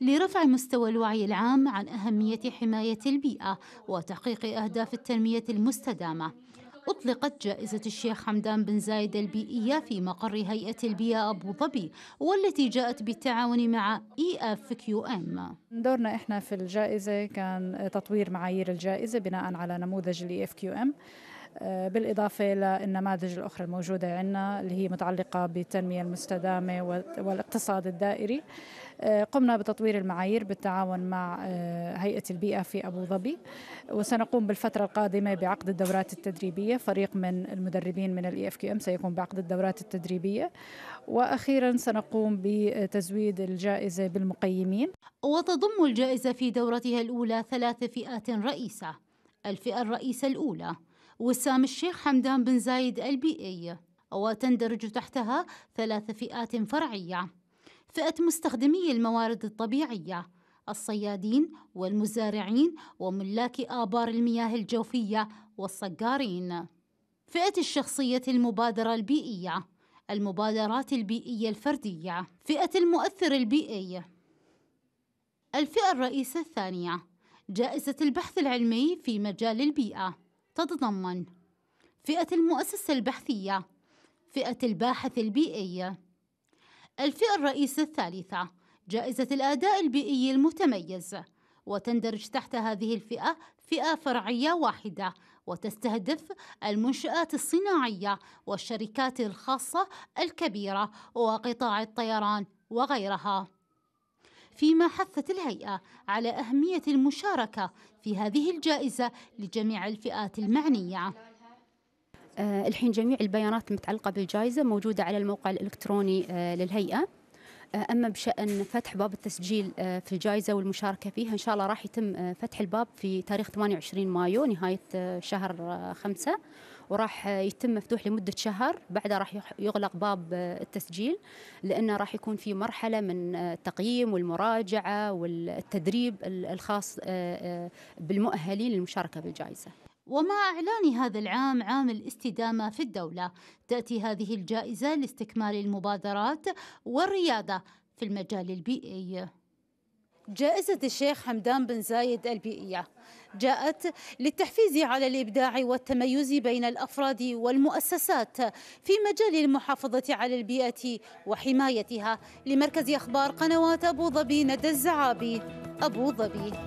لرفع مستوى الوعي العام عن أهمية حماية البيئة وتحقيق أهداف التنمية المستدامة أطلقت جائزة الشيخ حمدان بن زايد البيئية في مقر هيئة البيئة أبو ظبي والتي جاءت بالتعاون مع إي أف كيو أم دورنا إحنا في الجائزة كان تطوير معايير الجائزة بناء على نموذج الإي أف كيو أم آه، بالإضافة للنماذج الأخرى الموجودة عندنا اللي هي متعلقة بالتنمية المستدامة والاقتصاد الدائري آه، قمنا بتطوير المعايير بالتعاون مع آه، هيئة البيئة في أبو ظبي وسنقوم بالفترة القادمة بعقد الدورات التدريبية فريق من المدربين من الاي اف ام سيقوم بعقد الدورات التدريبية وأخيرا سنقوم بتزويد الجائزة بالمقيمين وتضم الجائزة في دورتها الأولى ثلاث فئات رئيسة الفئة الرئيسة الأولى وسام الشيخ حمدان بن زايد البيئية وتندرج تحتها ثلاث فئات فرعية فئة مستخدمي الموارد الطبيعية الصيادين والمزارعين وملاك آبار المياه الجوفية والصقارين فئة الشخصية المبادرة البيئية المبادرات البيئية الفردية فئة المؤثر البيئي الفئة الرئيسة الثانية جائزة البحث العلمي في مجال البيئة تتضمن فئة المؤسسة البحثية فئة الباحث البيئي الفئة الرئيسة الثالثة جائزة الأداء البيئي المتميز وتندرج تحت هذه الفئة فئة فرعية واحدة وتستهدف المنشآت الصناعية والشركات الخاصة الكبيرة وقطاع الطيران وغيرها فيما حثت الهيئة على أهمية المشاركة في هذه الجائزة لجميع الفئات المعنية آه، الحين جميع البيانات المتعلقة بالجائزة موجودة على الموقع الإلكتروني آه، للهيئة آه، أما بشأن فتح باب التسجيل في الجائزة والمشاركة فيها إن شاء الله راح يتم فتح الباب في تاريخ 28 مايو نهاية شهر خمسة وراح يتم مفتوح لمده شهر بعدها راح يغلق باب التسجيل لانه راح يكون في مرحله من التقييم والمراجعه والتدريب الخاص بالمؤهلين للمشاركه بالجائزه. ومع إعلان هذا العام عام الاستدامة في الدولة تأتي هذه الجائزة لاستكمال المبادرات والريادة في المجال البيئي جائزة الشيخ حمدان بن زايد البيئية جاءت للتحفيز على الإبداع والتميز بين الأفراد والمؤسسات في مجال المحافظة على البيئة وحمايتها لمركز أخبار قنوات أبو ظبي ندى الزعابي أبو ظبي